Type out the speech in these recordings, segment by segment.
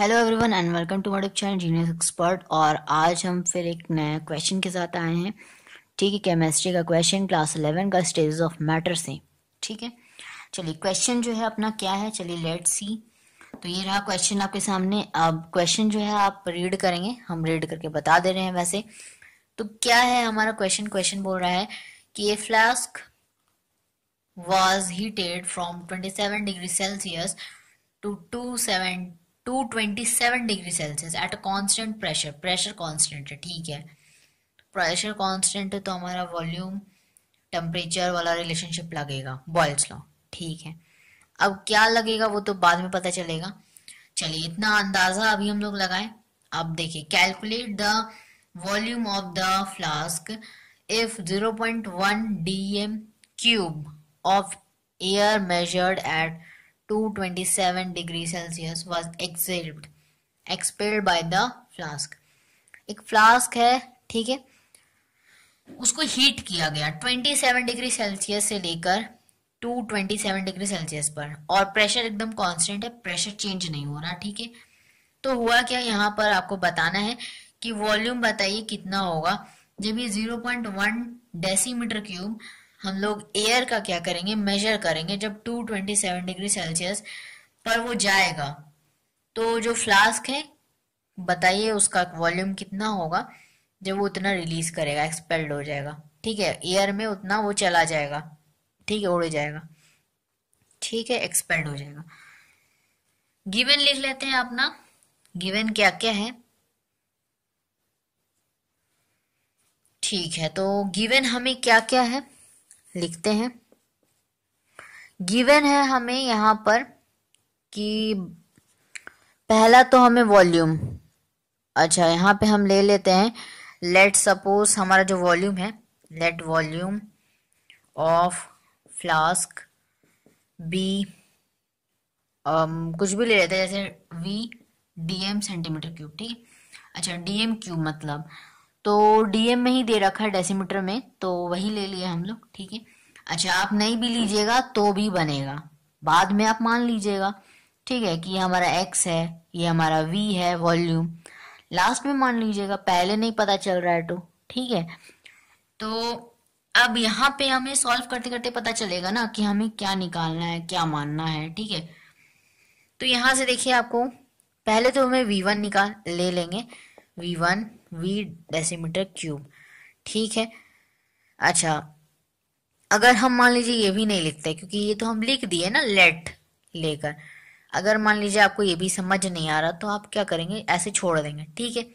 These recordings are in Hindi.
Hello everyone and welcome to my channel Genius Expert और आज हम फिर एक नए क्वेश्चन के साथ आए हैं ठीक है केमिस्ट्री का क्वेश्चन क्लास इलेवन का स्टेजेस ऑफ मैटर से ठीक है चलिए क्वेश्चन जो है अपना क्या है चलिए लेट सी तो ये रहा क्वेश्चन आपके सामने अब क्वेश्चन जो है आप रीड करेंगे हम रीड करके बता दे रहे हैं वैसे तो क्या है हमारा क्वेश्चन क्वेश्चन बोल रहा है कि ये flask was heated from twenty degree Celsius to to 227 degree Celsius at a constant pressure pressure constant है ठीक है प्रेशर कांस्टेंट है तो हमारा वॉल्यूम टेम्परेचर वाला रिलेशनशिप लगेगा बॉयल्स लॉ ठीक है अब क्या लगेगा वो तो बाद में पता चलेगा चलिए इतना अंदाजा अभी हम लोग लगाए अब देखिए calculate the volume of the flask if 0.1 DM cube of air measured at 227 degree Celsius was exhaled expelled by the flask एक फ्लास्क है ठीक है उसको हीट किया गया 27 डिग्री सेल्सियस से लेकर 227 डिग्री सेल्सियस पर और प्रेशर एकदम कांस्टेंट है प्रेशर चेंज नहीं हो रहा ठीक है तो हुआ क्या यहाँ पर आपको बताना है कि वॉल्यूम बताइए कितना होगा जब ये 0.1 डेसीमीटर क्यूब हम लोग एयर का क्या करेंगे मेजर करेंगे जब 227 डिग्री सेल्सियस पर वो जाएगा तो जो फ्लास्क है बताइए उसका वॉल्यूम कितना होगा जब वो उतना रिलीज करेगा एक्सपेल्ड हो जाएगा ठीक है एयर में उतना वो चला जाएगा ठीक है उड़ जाएगा ठीक है एक्सपेल्ड हो जाएगा गिवन लिख लेते हैं अपना गिवन क्या क्या है ठीक है तो गिवन हमें क्या क्या है लिखते हैं गिवन है हमें यहाँ पर कि पहला तो हमें वॉल्यूम अच्छा यहाँ पे हम ले लेते हैं लेट सपोज हमारा जो वॉल्यूम है let volume of flask be कुछ भी ले लेते हैं जैसे वी डीएम सेंटीमीटर क्यूब ठीक है अच्छा डीएम क्यूब मतलब तो डीएम में ही दे रखा है डेसीमीटर में तो वही ले लिया हम लोग ठीक है अच्छा आप नहीं भी लीजिएगा तो भी बनेगा बाद में आप मान लीजिएगा ठीक है कि हमारा एक्स है ये हमारा वी है वॉल्यूम लास्ट में मान लीजिएगा पहले नहीं पता चल रहा है तो ठीक है तो अब यहाँ पे हमें सॉल्व करते करते पता चलेगा ना कि हमें क्या निकालना है क्या मानना है ठीक है तो यहां से देखिए आपको पहले तो हमें वी वन निकाल ले लेंगे V one V decimeter cube ठीक है अच्छा अगर हम मान लीजिए ये भी नहीं लिखते क्योंकि ये तो हम लिख दिए ना लेट लेकर अगर मान लीजिए आपको ये भी समझ नहीं आ रहा तो आप क्या करेंगे ऐसे छोड़ देंगे ठीक है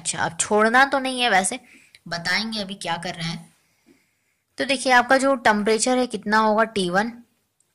अच्छा अब छोड़ना तो नहीं है वैसे बताएंगे अभी क्या कर रहे हैं तो देखिए आपका जो टेम्परेचर है कितना होगा टी वन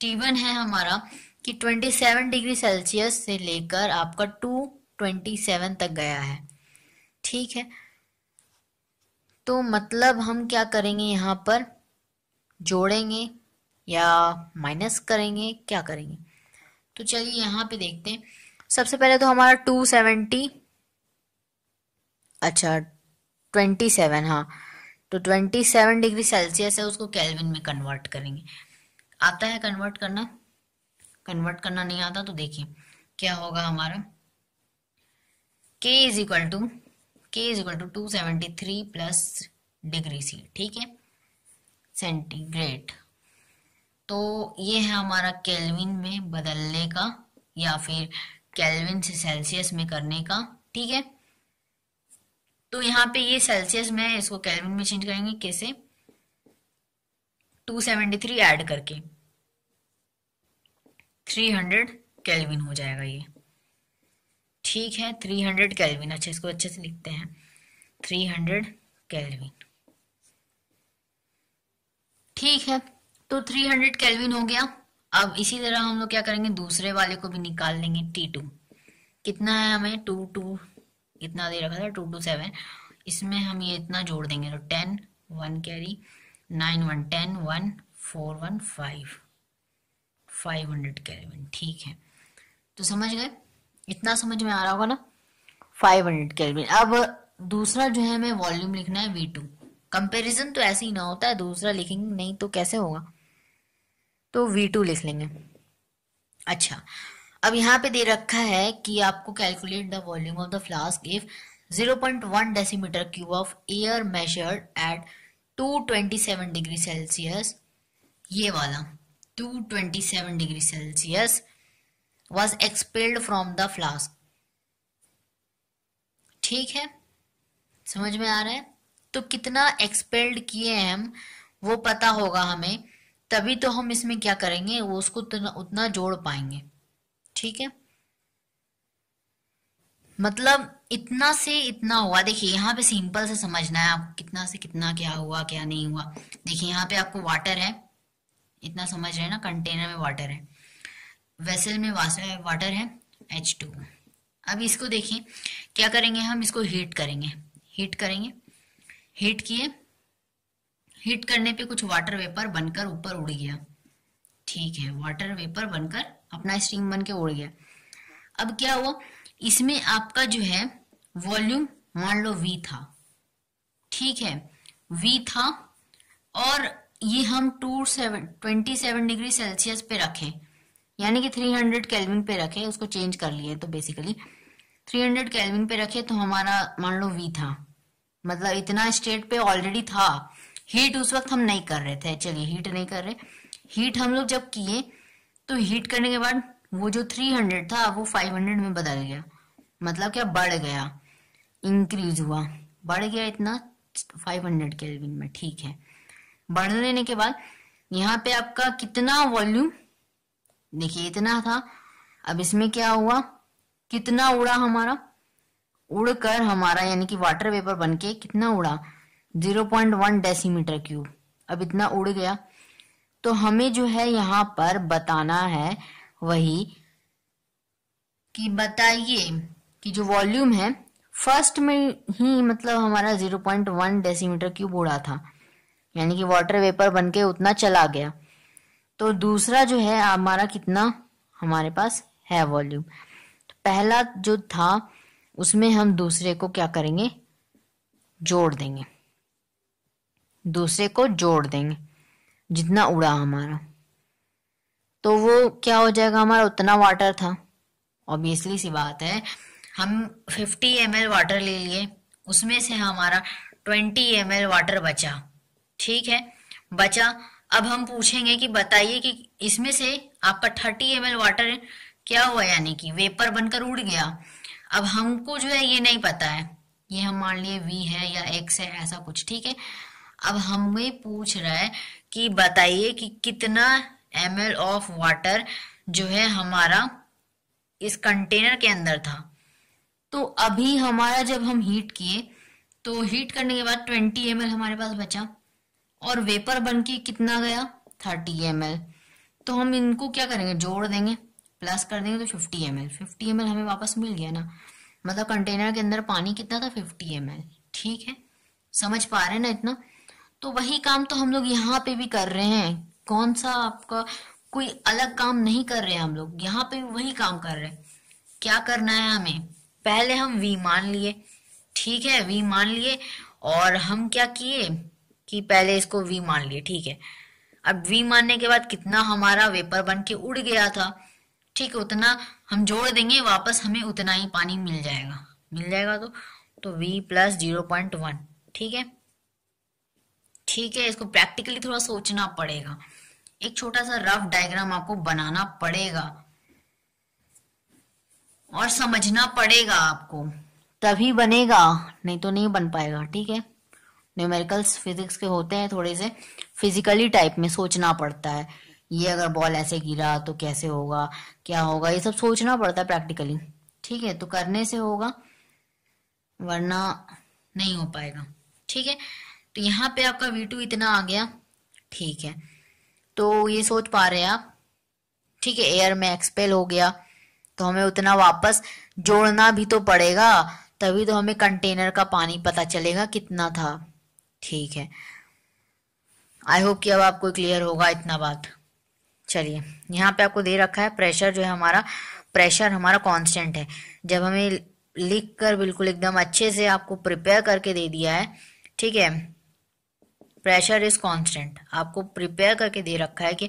टी वन है हमारा कि ट्वेंटी सेवन डिग्री सेल्सियस से लेकर आपका टू ट्वेंटी सेवन तक गया है ठीक है तो मतलब हम क्या करेंगे यहाँ पर जोड़ेंगे या माइनस करेंगे क्या करेंगे तो चलिए यहाँ पे देखते हैं सबसे पहले तो हमारा टू सेवेंटी अच्छा ट्वेंटी सेवन हाँ तो ट्वेंटी सेवन डिग्री सेल्सियस है उसको कैलविन में कन्वर्ट करेंगे आता है कन्वर्ट करना कन्वर्ट करना नहीं आता तो देखिए क्या होगा हमारा K is equal to K is equal to two seventy three plus degree C ठीक है सेंटीग्रेड तो ये है हमारा केल्विन में बदलने का या फिर केल्विन से सेल्सियस में करने का ठीक है तो यहाँ पे ये सेल्सियस में है इसको केल्विन में चेंज करेंगे कैसे 273 ऐड करके 300 केल्विन हो जाएगा ये ठीक है थ्री हंड्रेड कैलविन अच्छा इसको अच्छे से लिखते हैं थ्री हंड्रेड कैलविन ठीक है तो थ्री हंड्रेड कैलविन हो गया अब इसी तरह हम लोग क्या करेंगे दूसरे वाले को भी निकाल लेंगे टी टू कितना है हमें टू टू कितना दे रखा था टू टू सेवन इसमें हम ये इतना जोड़ देंगे तो ten one carry nine one ten one four one five five hundred kelvin ठीक है तो समझ गए इतना समझ में आ रहा होगा ना 500 हंड्रेड कैलविन अब दूसरा जो है हमें वॉल्यूम लिखना है वी टू कंपेरिजन तो ऐसे ही ना होता है दूसरा लिखेंगे नहीं तो कैसे होगा तो वी टू लिख लेंगे अच्छा अब यहाँ पे दे रखा है कि आपको calculate the volume of the flask if 0.1 decimeter cube of air measure at 227 degree Celsius ये वाला 227 degree Celsius was expelled from the flask ठीक है समझ में आ रहा है तो कितना एक्सपेल्ड किए हैं हम वो पता होगा हमें तभी तो हम इसमें क्या करेंगे वो उसको उतना, उतना जोड़ पाएंगे ठीक है मतलब इतना से इतना हुआ देखिए यहाँ पे सिंपल से समझना है आपको कितना से कितना क्या हुआ क्या नहीं हुआ देखिए यहाँ पे आपको वाटर है इतना समझ रहे हैं ना कंटेनर में वाटर है वेसल में वाटर है एच टू अब इसको देखिए क्या करेंगे हम इसको हीट करेंगे हीट करेंगे हीट किए हीट करने पे कुछ वाटर वेपर बनकर ऊपर उड़ गया ठीक है वाटर वेपर बनकर अपना स्ट्रिंग बन के उड़ गया अब क्या हुआ इसमें आपका जो है वॉल्यूम मान लो वी था ठीक है वी था और ये हम two seven twenty seven degree Celsius पे रखें यानी कि 300 कैलविन पे रखे उसको चेंज कर लिए तो बेसिकली 300 कैलविन पे रखे तो हमारा मान लो वी था मतलब इतना स्टेट पे ऑलरेडी था हीट उस वक्त हम नहीं कर रहे थे चलिए हीट नहीं कर रहे हीट हम लोग जब किए तो हीट करने के बाद वो जो 300 था वो 500 में बदल गया मतलब क्या बढ़ गया इंक्रीज हुआ बढ़ गया इतना 500 हंड्रेड में ठीक है बढ़ लेने के बाद यहाँ पे आपका कितना वॉल्यूम देखिए इतना था अब इसमें क्या हुआ कितना उड़ा हमारा उड़कर हमारा यानी कि वाटर वेपर बन के कितना उड़ा zero point one decimeter cube अब इतना उड़ गया तो हमें जो है यहाँ पर बताना है वही कि बताइए कि जो वॉल्यूम है फर्स्ट में ही मतलब हमारा zero point one decimeter cube उड़ा था यानी कि वाटर वेपर बन के उतना चला गया तो दूसरा जो है हमारा कितना हमारे पास है वॉल्यूम तो पहला जो था उसमें हम दूसरे को क्या करेंगे जोड़ देंगे दूसरे को जोड़ देंगे जितना उड़ा हमारा तो वो क्या हो जाएगा हमारा उतना वाटर था ऑब्वियसली सी बात है हम 50 एम वाटर ले लिए उसमें से हमारा 20 एम वाटर बचा ठीक है बचा अब हम पूछेंगे कि बताइए कि इसमें से आपका थर्टी एम वाटर क्या हुआ यानी कि वेपर बनकर उड़ गया अब हमको जो है ये नहीं पता है ये हम मान लिए वी है या एक्स है ऐसा कुछ ठीक है अब हमें पूछ रहा है कि बताइए कि कितना एम ऑफ वाटर जो है हमारा इस कंटेनर के अंदर था तो अभी हमारा जब हम हीट किए तो हीट करने के बाद 20 एम हमारे पास बचा और वेपर बन के कितना गया थर्टी एम तो हम इनको क्या करेंगे जोड़ देंगे प्लस कर देंगे तो fifty M L fifty M हमें वापस मिल गया ना मतलब कंटेनर के अंदर पानी कितना था फिफ्टी एम ठीक है समझ पा रहे हैं ना इतना तो वही काम तो हम लोग यहाँ पे भी कर रहे हैं कौन सा आपका कोई अलग काम नहीं कर रहे हैं हम लोग यहाँ पे भी वही काम कर रहे हैं क्या करना है हमें पहले हम वी मान लिए ठीक है वी मान लिए और हम क्या किए कि पहले इसको वी मान लिए ठीक है अब वी मानने के बाद कितना हमारा वेपर बन के उड़ गया था ठीक है उतना हम जोड़ देंगे वापस हमें उतना ही पानी मिल जाएगा मिल जाएगा तो तो V plus zero point one ठीक है ठीक है इसको प्रैक्टिकली थोड़ा सोचना पड़ेगा एक छोटा सा रफ डायग्राम आपको बनाना पड़ेगा और समझना पड़ेगा आपको तभी बनेगा नहीं तो नहीं बन पाएगा ठीक है न्यूमेरिकल्स फिजिक्स के होते हैं थोड़े से फिजिकली टाइप में सोचना पड़ता है ये अगर बॉल ऐसे गिरा तो कैसे होगा क्या होगा ये सब सोचना पड़ता है प्रैक्टिकली ठीक है तो करने से होगा वरना नहीं हो पाएगा ठीक है तो यहाँ पे आपका V2 इतना आ गया ठीक है तो ये सोच पा रहे हैं आप ठीक है एयर में एक्सपेल हो गया तो हमें उतना वापस जोड़ना भी तो पड़ेगा तभी तो हमें कंटेनर का पानी पता चलेगा कितना था ठीक है आई होप कि अब आपको क्लियर होगा इतना बात चलिए यहाँ पे आपको दे रखा है प्रेशर जो है हमारा प्रेशर हमारा कांस्टेंट है जब हमें लिख कर बिल्कुल एकदम अच्छे से आपको प्रिपेयर करके दे दिया है ठीक है प्रेशर इज कांस्टेंट आपको प्रिपेयर करके दे रखा है कि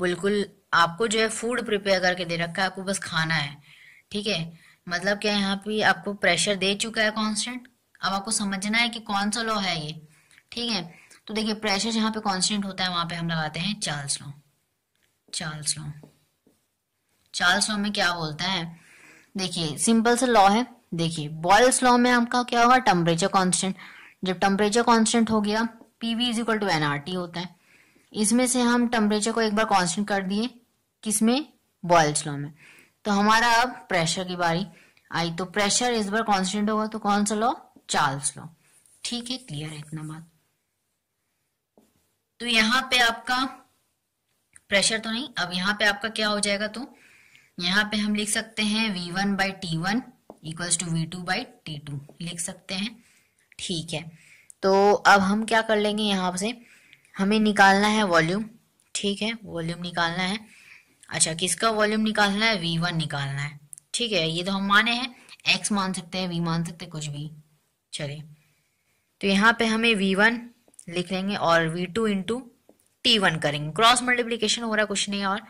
बिल्कुल आपको जो है फूड प्रिपेयर करके दे रखा है आपको बस खाना है ठीक है मतलब क्या यहाँ पे आपको प्रेशर दे चुका है कॉन्स्टेंट अब आपको समझना है कि कौन सा लॉ है ये ठीक है तो देखिए प्रेशर जहां पे कांस्टेंट होता है वहां पे हम लगाते हैं Charles law Charles law Charles law में क्या बोलता है देखिए सिंपल सा लॉ है देखिए बॉयल्स लॉ में आपका क्या होगा टेम्परेचर कांस्टेंट जब टेम्परेचर कांस्टेंट हो गया PV is equal to NRT होता है इसमें से हम टेम्परेचर को एक बार कॉन्स्टेंट कर दिए किसमें बॉयल्स लॉ में तो हमारा अब प्रेशर की बारी आई तो प्रेशर इस बार कॉन्स्टेंट होगा तो कौन सा लॉ चार्ल्स लॉ ठीक है क्लियर है इतना बात तो यहाँ पे आपका प्रेशर तो नहीं अब यहाँ पे आपका क्या हो जाएगा तो यहाँ पे हम लिख सकते हैं V one by T one equals to V two by T two लिख सकते हैं ठीक है तो अब हम क्या कर लेंगे यहाँ से हमें निकालना है वॉल्यूम ठीक है वॉल्यूम निकालना है अच्छा किसका वॉल्यूम निकालना है वी वन निकालना है ठीक है ये तो हम माने हैं एक्स मान सकते हैं वी मान सकते हैं कुछ भी चलिए तो यहाँ पे हमें वी वन लिख लेंगे और V two into T one करेंगे क्रॉस मल्टीप्लीकेशन हो रहा है कुछ नहीं और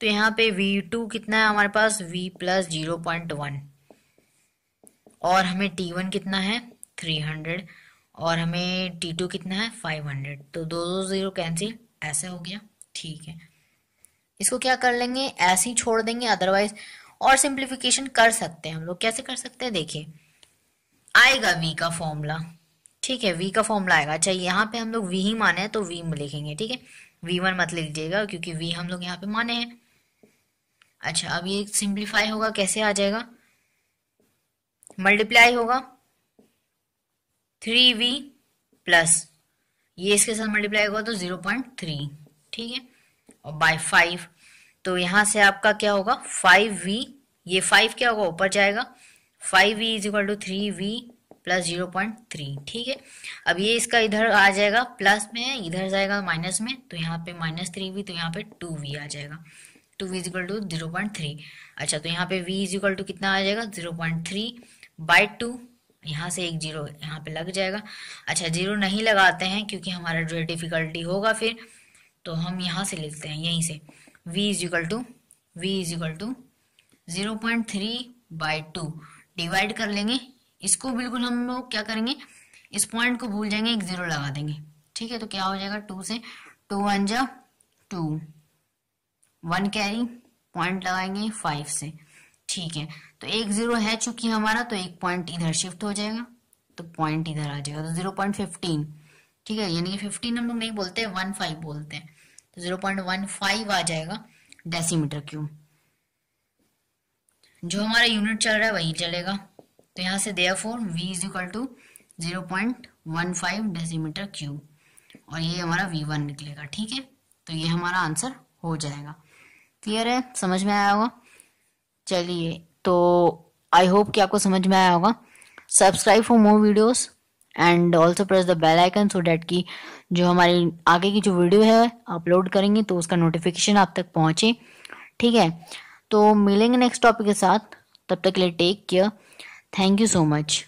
तो यहाँ पे वी टू कितना है हमारे पास V plus zero point one और हमें टी वन कितना है थ्री हंड्रेड और हमें टी टू कितना है फाइव हंड्रेड तो दो दो जीरो कैंसिल ऐसे हो गया ठीक है इसको क्या कर लेंगे ऐसे ही छोड़ देंगे अदरवाइज और सिंप्लीफिकेशन कर सकते हैं हम लोग कैसे कर सकते हैं देखिए आएगा वी का फॉर्मूला ठीक है वी का फॉर्मूला आएगा अच्छा यहाँ पे हम लोग वी ही माने हैं तो वी लिखेंगे ठीक है वी वन मत लिख दिएगा क्योंकि वी हम लोग यहाँ पे माने हैं अच्छा अब ये सिंप्लीफाई होगा कैसे आ जाएगा मल्टीप्लाई होगा थ्री वी प्लस ये इसके साथ मल्टीप्लाई होगा तो जीरो पॉइंट थ्री ठीक है और बाय फाइव तो यहां से आपका क्या होगा फाइव वी ये फाइव क्या होगा ऊपर जाएगा five V is equal to three V plus zero point three ठीक है अब ये इसका इधर आ जाएगा प्लस में इधर जाएगा माइनस में तो यहाँ पे माइनस थ्री वी तो यहाँ पे टू वी आ जाएगा two V is equal to zero point three अच्छा तो यहाँ पे वी इजिकल टू कितना आ जाएगा zero point three by two यहाँ से एक जीरो यहाँ पे लग जाएगा अच्छा जीरो नहीं लगाते हैं क्योंकि हमारा जो डिफिकल्टी होगा फिर तो हम यहाँ से लिखते हैं यहीं से V is equal to V is equal to zero point three by two divide कर लेंगे इसको बिल्कुल हम लोग क्या करेंगे इस पॉइंट को भूल जाएंगे एक जीरो लगा देंगे ठीक है तो क्या हो जाएगा टू से टू वन जा टू वन कैरी पॉइंट लगाएंगे फाइव से ठीक है तो एक जीरो है चूंकि हमारा तो एक पॉइंट इधर शिफ्ट हो जाएगा तो पॉइंट इधर आ जाएगा तो जीरो पॉइंट फिफ्टीन ठीक है यानी कि फिफ्टीन हम लोग नहीं बोलते वन फाइव बोलते हैं तो जीरो पॉइंट वन फाइव आ जाएगा डेसीमीटर क्यूब जो हमारा यूनिट चल रहा है वही चलेगा तो यहाँ से therefore V is equal to zero point one five decimeter cube और ये हमारा वी वन निकलेगा ठीक है तो ये हमारा आंसर हो जाएगा क्लियर है समझ में आया होगा चलिए तो आई होप कि आपको समझ में आया होगा subscribe for more videos and also press the bell icon so that की जो हमारी आगे की जो वीडियो है अपलोड करेंगे तो उसका नोटिफिकेशन आप तक पहुँचे ठीक है तो मिलेंगे नेक्स्ट टॉपिक के साथ तब तक के लिए take care Thank you so much.